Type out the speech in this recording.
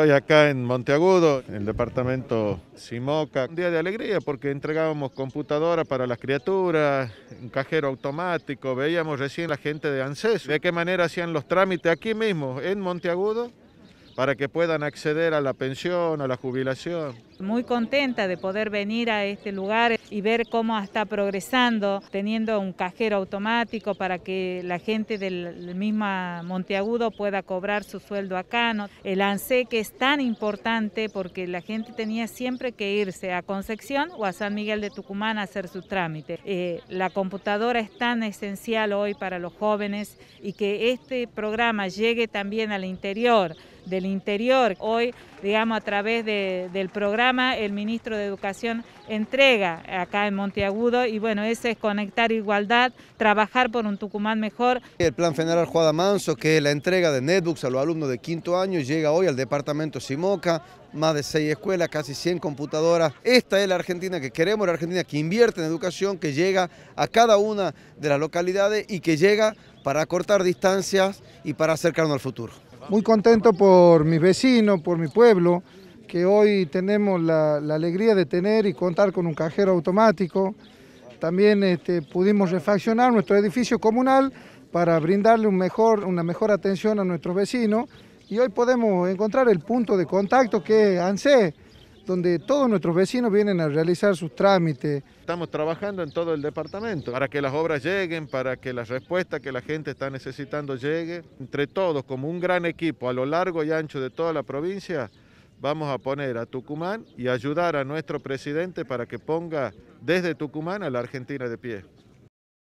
Hoy acá en Monteagudo, en el departamento Simoca, un día de alegría porque entregábamos computadoras para las criaturas, un cajero automático, veíamos recién la gente de ANSES, de qué manera hacían los trámites aquí mismo, en Monteagudo, para que puedan acceder a la pensión, a la jubilación muy contenta de poder venir a este lugar y ver cómo está progresando, teniendo un cajero automático para que la gente del mismo Monteagudo pueda cobrar su sueldo acá. El ANSE que es tan importante porque la gente tenía siempre que irse a Concepción o a San Miguel de Tucumán a hacer su trámite. Eh, la computadora es tan esencial hoy para los jóvenes y que este programa llegue también al interior, del interior. Hoy, digamos, a través del programa el ministro de Educación entrega acá en Monteagudo y bueno, ese es conectar igualdad, trabajar por un Tucumán mejor. El plan federal Juada Manso, que es la entrega de netbooks a los alumnos de quinto año, llega hoy al departamento Simoca, más de seis escuelas, casi 100 computadoras. Esta es la Argentina que queremos, la Argentina que invierte en educación, que llega a cada una de las localidades y que llega para acortar distancias y para acercarnos al futuro. Muy contento por mis vecinos, por mi pueblo, que hoy tenemos la, alegría de tener y contar con un cajero automático. También este, pudimos refaccionar nuestro edificio comunal para brindarle una mejor atención a nuestros vecinos y hoy podemos encontrar el punto de contacto que es ANSE, donde todos nuestros vecinos vienen a realizar sus trámites. Estamos trabajando en todo el departamento para que las obras lleguen, para que la respuesta que la gente está necesitando llegue. Entre todos, como un gran equipo a lo largo y ancho de toda la provincia, vamos a poner a Tucumán y ayudar a nuestro presidente para que ponga desde Tucumán a la Argentina de pie.